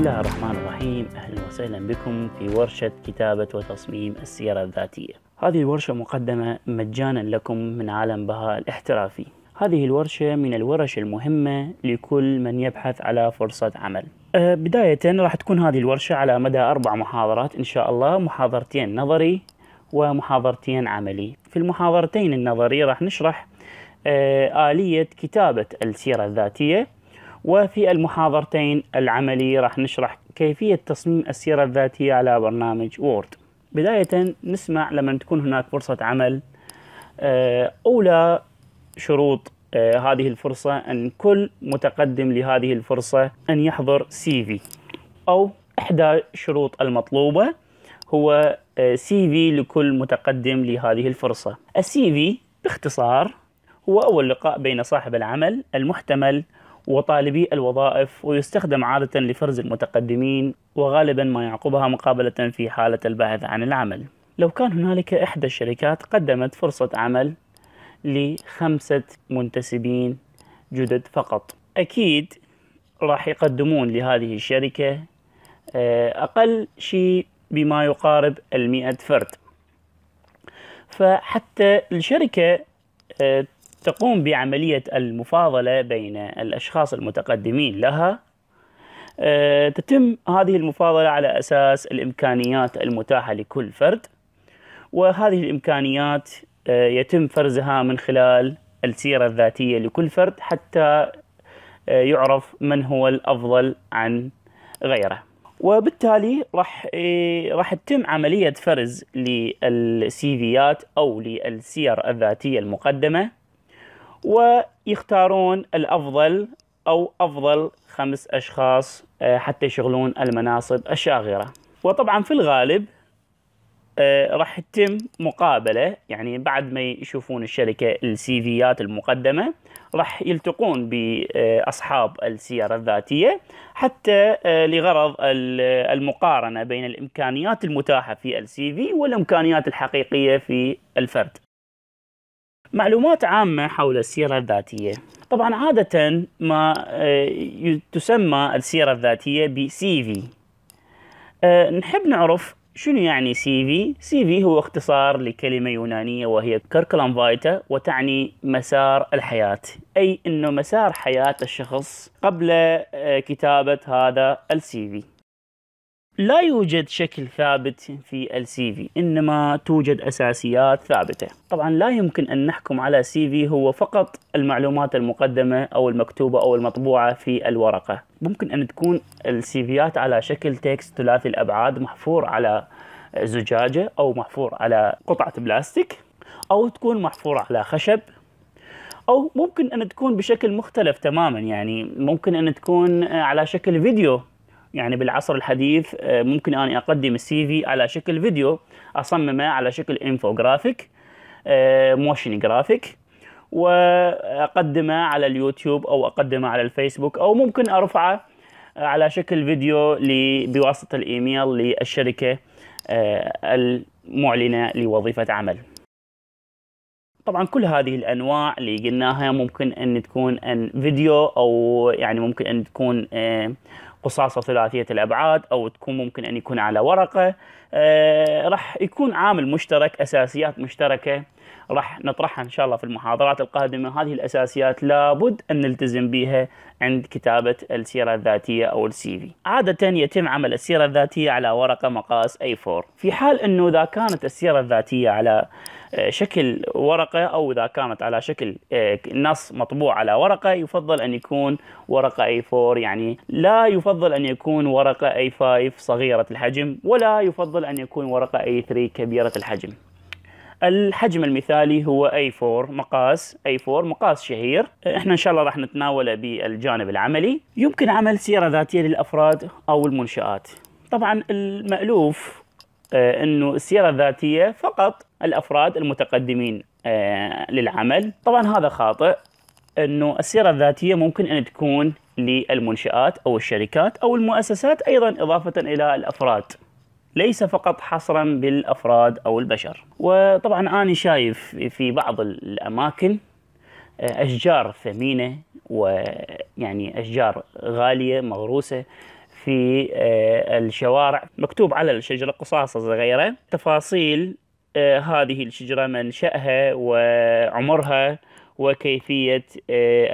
بسم الله الرحمن الرحيم أهلا وسهلا بكم في ورشة كتابة وتصميم السيرة الذاتية هذه الورشة مقدمة مجانا لكم من عالم بهاء الاحترافي هذه الورشة من الورش المهمة لكل من يبحث على فرصة عمل أه بداية راح تكون هذه الورشة على مدى أربع محاضرات إن شاء الله محاضرتين نظري ومحاضرتين عملي في المحاضرتين النظري راح نشرح أه، آلية كتابة السيرة الذاتية وفي المحاضرتين العملي راح نشرح كيفية تصميم السيرة الذاتية على برنامج وورد بداية نسمع لما تكون هناك فرصة عمل آه، أولى شروط آه، هذه الفرصة أن كل متقدم لهذه الفرصة أن يحضر سي في أو إحدى شروط المطلوبة هو سي آه، في لكل متقدم لهذه الفرصة السي في باختصار هو أول لقاء بين صاحب العمل المحتمل وطالبي الوظائف ويستخدم عادة لفرز المتقدمين وغالبا ما يعقبها مقابلة في حالة البحث عن العمل لو كان هنالك إحدى الشركات قدمت فرصة عمل لخمسة منتسبين جدد فقط أكيد راح يقدمون لهذه الشركة آه، أقل شيء بما يقارب المئة فرد فحتى الشركة آه، تقوم بعملية المفاضلة بين الأشخاص المتقدمين لها آه، تتم هذه المفاضلة على أساس الإمكانيات المتاحة لكل فرد وهذه الإمكانيات آه، يتم فرزها من خلال السيرة الذاتية لكل فرد حتى آه، يعرف من هو الأفضل عن غيره وبالتالي راح إيه، راح تتم عمليه فرز للسيفيات فيات او للسير الذاتيه المقدمه ويختارون الأفضل أو أفضل خمس أشخاص آه، حتى يشغلون المناصب الشاغرة وطبعا في الغالب آه، راح يتم مقابلة يعني بعد ما يشوفون الشركة السيفيات المقدمة راح يلتقون بأصحاب السيارة الذاتية حتى آه، لغرض المقارنة بين الإمكانيات المتاحة في السي في والإمكانيات الحقيقية في الفرد معلومات عامة حول السيرة الذاتية طبعا عادة ما آه، تسمى السيرة الذاتية بـ في آه، نحب نعرف شنو يعني سي في؟ سي في هو اختصار لكلمة يونانية وهي كركلان فايتا وتعني مسار الحياة أي أنه مسار حياة الشخص قبل آه، كتابة هذا السي في لا يوجد شكل ثابت في السي في انما توجد اساسيات ثابته طبعا لا يمكن ان نحكم على سي في هو فقط المعلومات المقدمه او المكتوبه او المطبوعه في الورقه ممكن ان تكون السي فيات على شكل تكست ثلاثي الابعاد محفور على زجاجه او محفور على قطعه بلاستيك او تكون محفوره على خشب او ممكن ان تكون بشكل مختلف تماما يعني ممكن ان تكون على شكل فيديو يعني بالعصر الحديث آه، ممكن اني أقدم السي في على شكل فيديو أصممه على شكل انفوجرافيك موشن جرافيك وأقدمه على اليوتيوب أو أقدمه على الفيسبوك أو ممكن أرفعه على شكل فيديو بواسطة الإيميل للشركة آه، المعلنة لوظيفة عمل طبعا كل هذه الانواع اللي قلناها ممكن ان تكون ان فيديو او يعني ممكن ان تكون آه، قصاصة ثلاثية الأبعاد أو تكون ممكن أن يكون على ورقة آه، راح يكون عامل مشترك أساسيات مشتركة راح نطرحها ان شاء الله في المحاضرات القادمه هذه الاساسيات لابد ان نلتزم بها عند كتابه السيره الذاتيه او السي في عاده يتم عمل السيره الذاتيه على ورقه مقاس A4 في حال انه اذا كانت السيره الذاتيه على آه، شكل ورقه او اذا كانت على شكل آه، نص مطبوع على ورقه يفضل ان يكون ورقه A4 يعني لا يفضل ان يكون ورقه A5 صغيره الحجم ولا يفضل ان يكون ورقه A3 كبيره الحجم الحجم المثالي هو a 4 مقاس a 4 مقاس شهير احنا ان شاء الله راح نتناوله بالجانب العملي يمكن عمل سيره ذاتيه للافراد او المنشات طبعا المالوف آه، انه السيره الذاتيه فقط الافراد المتقدمين آه، للعمل طبعا هذا خاطئ انه السيره الذاتيه ممكن ان تكون للمنشات او الشركات او المؤسسات ايضا اضافه الى الافراد ليس فقط حصرا بالافراد او البشر وطبعا انا شايف في بعض الاماكن آه، اشجار ثمينه ويعني اشجار غاليه مغروسه في آه، الشوارع مكتوب على الشجره قصاصه صغيره تفاصيل آه، هذه الشجره منشاها وعمرها وكيفية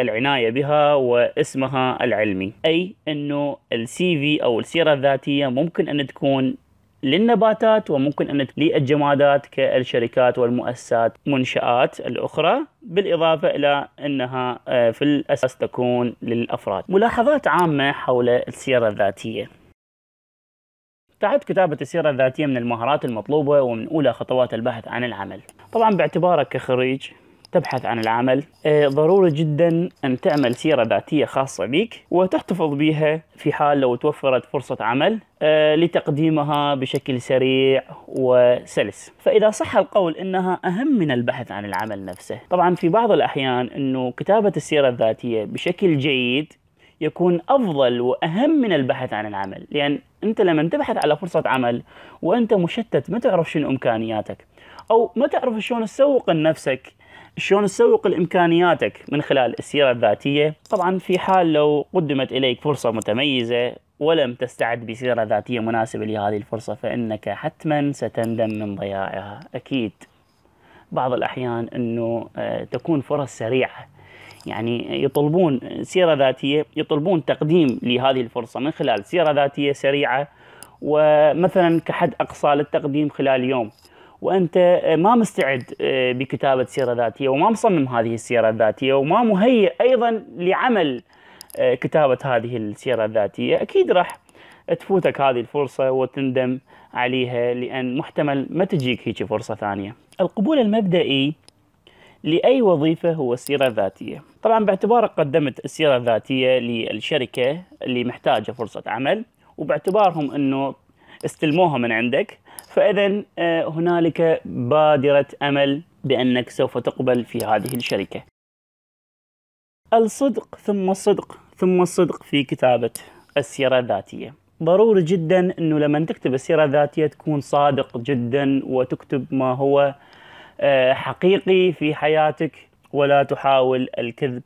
العناية بها واسمها العلمي أي أنه السي في أو السيرة الذاتية ممكن أن تكون للنباتات وممكن أن للجمادات كالشركات والمؤسسات منشآت الأخرى بالإضافة إلى أنها آه، في الأساس تكون للأفراد ملاحظات عامة حول السيرة الذاتية تعد كتابة السيرة الذاتية من المهارات المطلوبة ومن أولى خطوات البحث عن العمل طبعا باعتبارك كخريج تبحث عن العمل آه، ضروري جدا أن تعمل سيرة ذاتية خاصة بك وتحتفظ بها في حال لو توفرت فرصة عمل آه، لتقديمها بشكل سريع وسلس فإذا صح القول أنها أهم من البحث عن العمل نفسه طبعا في بعض الأحيان أنه كتابة السيرة الذاتية بشكل جيد يكون افضل واهم من البحث عن العمل، لان انت لما تبحث على فرصه عمل وانت مشتت ما تعرف شنو امكانياتك او ما تعرف شلون تسوق لنفسك شلون تسوق لامكانياتك من خلال السيره الذاتيه طبعا في حال لو قدمت اليك فرصه متميزه ولم تستعد بسيره ذاتيه مناسبه لهذه الفرصه فانك حتما ستندم من ضياعها اكيد بعض الاحيان انه آه، تكون فرص سريعه يعني يطلبون سيره ذاتيه يطلبون تقديم لهذه الفرصه من خلال سيره ذاتيه سريعه ومثلا كحد اقصى للتقديم خلال يوم وانت ما مستعد آه، بكتابه سيره ذاتيه وما مصمم هذه السيره الذاتيه وما مهيئ ايضا لعمل آه، كتابه هذه السيره الذاتيه اكيد راح تفوتك هذه الفرصه وتندم عليها لان محتمل ما تجيك هيك فرصه ثانيه. القبول المبدئي لاي وظيفه هو السيره الذاتيه. طبعا باعتبارك قدمت السيره الذاتيه للشركه اللي محتاجه فرصه عمل وباعتبارهم انه استلموها من عندك فاذا آه، هنالك بادره امل بانك سوف تقبل في هذه الشركه الصدق ثم الصدق ثم الصدق في كتابه السيره الذاتيه ضروري جدا انه لما تكتب السيره الذاتيه تكون صادق جدا وتكتب ما هو آه، حقيقي في حياتك ولا تحاول الكذب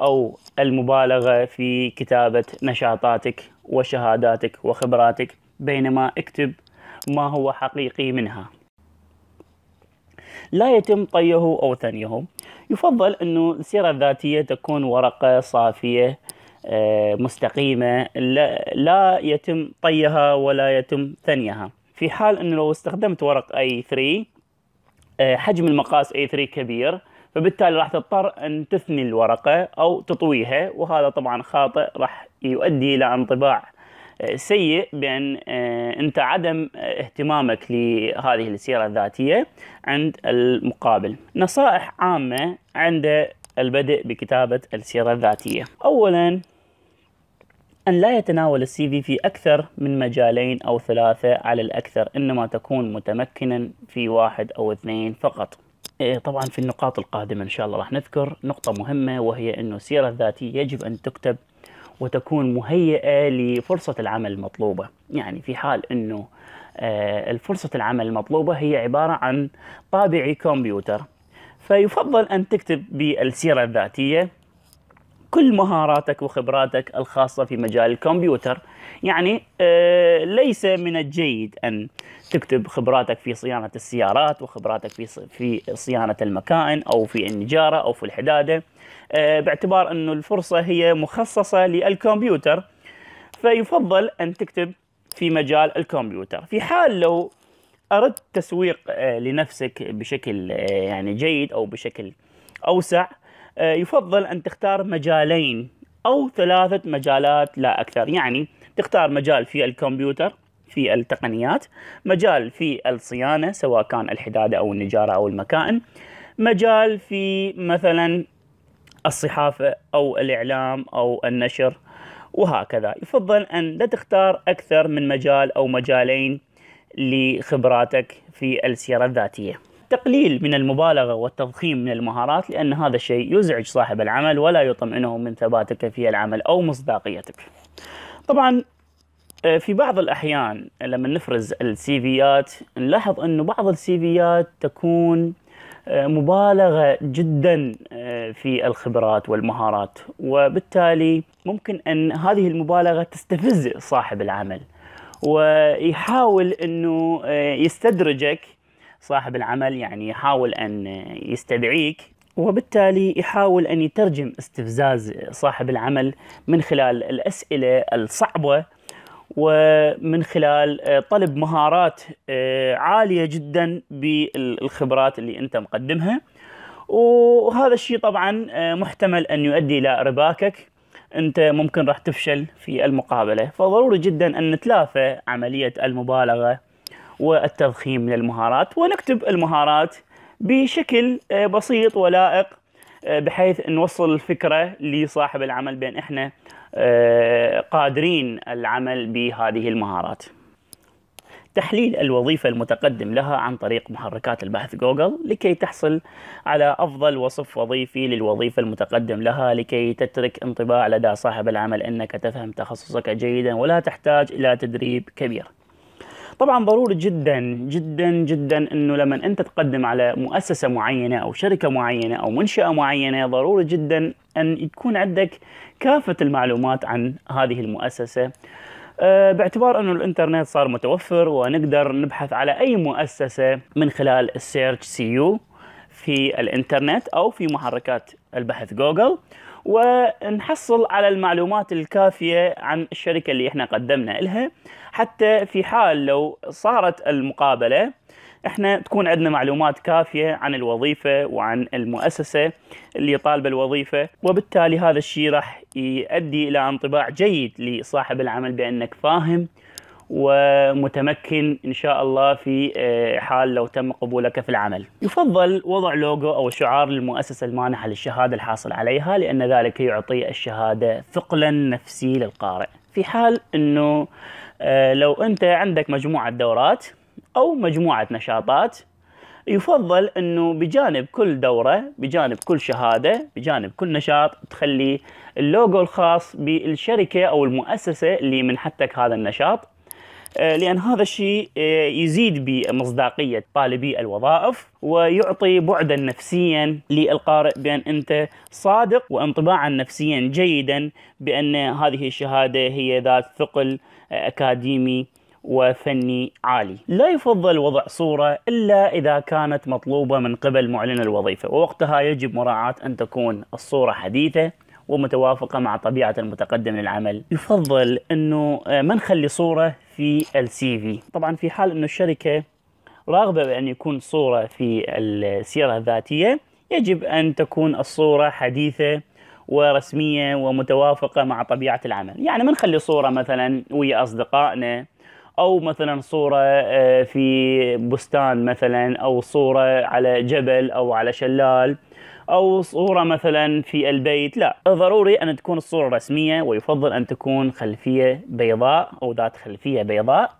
او المبالغه في كتابه نشاطاتك وشهاداتك وخبراتك بينما اكتب ما هو حقيقي منها لا يتم طيه أو ثنيه يفضل ان السيرة الذاتية تكون ورقة صافية آه، مستقيمة لا يتم طيها ولا يتم ثنيها في حال أنه لو استخدمت ورق A3 آه، حجم المقاس A3 كبير فبالتالي راح تضطر أن تثني الورقة أو تطويها وهذا طبعا خاطئ راح يؤدي إلى انطباع سيء بان آه، انت عدم اهتمامك لهذه السيره الذاتيه عند المقابل. نصائح عامه عند البدء بكتابه السيره الذاتيه. اولا أن لا يتناول السي في في أكثر من مجالين أو ثلاثة على الأكثر إنما تكون متمكنا في واحد أو اثنين فقط إيه، طبعا في النقاط القادمة إن شاء الله راح نذكر نقطة مهمة وهي أنه السيرة الذاتية يجب أن تكتب وتكون مهيئة لفرصة العمل المطلوبة يعني في حال أنه آه، الفرصة العمل المطلوبة هي عبارة عن طابع كمبيوتر فيفضل أن تكتب بالسيرة الذاتية كل مهاراتك وخبراتك الخاصة في مجال الكمبيوتر يعني آه، ليس من الجيد أن تكتب خبراتك في صيانة السيارات وخبراتك في في صيانة المكائن أو في النجارة أو في الحدادة آه، باعتبار انه الفرصه هي مخصصه للكمبيوتر فيفضل ان تكتب في مجال الكمبيوتر في حال لو اردت تسويق آه، لنفسك بشكل آه، يعني جيد او بشكل اوسع يفضل ان تختار مجالين او ثلاثه مجالات لا اكثر يعني تختار مجال في الكمبيوتر في التقنيات مجال في الصيانه سواء كان الحداده او النجاره او المكائن مجال في مثلا الصحافة أو الإعلام أو النشر وهكذا يفضل أن لا تختار أكثر من مجال أو مجالين لخبراتك في السيرة الذاتية تقليل من المبالغة والتضخيم من المهارات لأن هذا الشيء يزعج صاحب العمل ولا يطمئنه من ثباتك في العمل أو مصداقيتك طبعا آه، في بعض الأحيان لما نفرز السيفيات نلاحظ أن بعض السيفيات تكون آه، مبالغه جدا آه، في الخبرات والمهارات وبالتالي ممكن ان هذه المبالغه تستفز صاحب العمل ويحاول انه آه، يستدرجك صاحب العمل يعني يحاول ان يستدعيك وبالتالي يحاول ان يترجم استفزاز صاحب العمل من خلال الاسئله الصعبه ومن خلال آه، طلب مهارات آه، عاليه جدا بالخبرات اللي انت مقدمها وهذا الشيء طبعا آه، محتمل ان يؤدي الى ارباكك انت ممكن راح تفشل في المقابله فضروري جدا ان نتلافى عمليه المبالغه والتضخيم من المهارات ونكتب المهارات بشكل بسيط ولائق بحيث نوصل الفكره لصاحب العمل بان احنا آه، قادرين العمل بهذه المهارات تحليل الوظيفة المتقدم لها عن طريق محركات البحث جوجل لكي تحصل على أفضل وصف وظيفي للوظيفة المتقدم لها لكي تترك انطباع لدى صاحب العمل أنك تفهم تخصصك جيدا ولا تحتاج إلى تدريب كبير طبعا ضروري جدا جدا جدا انه لما انت تقدم على مؤسسه معينه او شركه معينه او منشاه معينه ضروري جدا ان يكون عندك كافه المعلومات عن هذه المؤسسه آه، باعتبار انه الانترنت صار متوفر ونقدر نبحث على اي مؤسسه من خلال السيرش سي يو في الانترنت او في محركات البحث جوجل ونحصل على المعلومات الكافية عن الشركة اللي احنا قدمنا لها حتى في حال لو صارت المقابلة احنا تكون عندنا معلومات كافية عن الوظيفة وعن المؤسسة اللي طالبة الوظيفة وبالتالي هذا الشيء راح يؤدي الى انطباع جيد لصاحب العمل بانك فاهم ومتمكن ان شاء الله في آه، حال لو تم قبولك في العمل. يفضل وضع لوجو او شعار للمؤسسه المانحه للشهاده الحاصل عليها لان ذلك يعطي الشهاده ثقلا نفسي للقارئ. في حال انه آه، لو انت عندك مجموعه دورات او مجموعه نشاطات يفضل انه بجانب كل دوره بجانب كل شهاده بجانب كل نشاط تخلي اللوجو الخاص بالشركه او المؤسسه اللي منحتك هذا النشاط آه، لأن هذا الشيء آه، يزيد بمصداقية طالبي الوظائف ويعطي بعدا نفسيا للقارئ بأن أنت صادق وانطباعا نفسيا جيدا بأن هذه الشهادة هي ذات ثقل آه، أكاديمي وفني عالي لا يفضل وضع صورة إلا إذا كانت مطلوبة من قبل معلن الوظيفة ووقتها يجب مراعاة أن تكون الصورة حديثة ومتوافقة مع طبيعة المتقدم للعمل يفضل أنه آه، ما نخلي صورة في السي في طبعا في حال أنه الشركة راغبة بأن يكون صورة في السيرة الذاتية يجب أن تكون الصورة حديثة ورسمية ومتوافقة مع طبيعة العمل يعني ما نخلي صورة مثلا ويا أصدقائنا او مثلا صوره آه، في بستان مثلا او صوره على جبل او على شلال او صوره مثلا في البيت لا ضروري ان تكون الصوره رسميه ويفضل ان تكون خلفيه بيضاء او ذات خلفيه بيضاء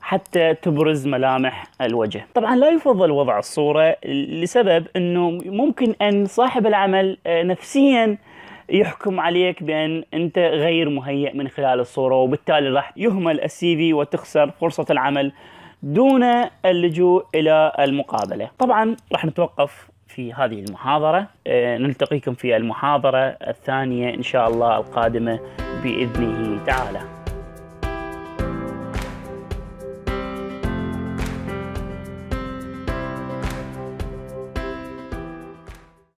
حتى تبرز ملامح الوجه طبعا لا يفضل وضع الصورة لسبب أنه ممكن أن صاحب العمل آه، نفسيا يحكم عليك بان انت غير مهيئ من خلال الصوره وبالتالي راح يهمل السي في وتخسر فرصه العمل دون اللجوء الى المقابله. طبعا راح نتوقف في هذه المحاضره آه، نلتقيكم في المحاضره الثانيه ان شاء الله القادمه باذنه تعالى.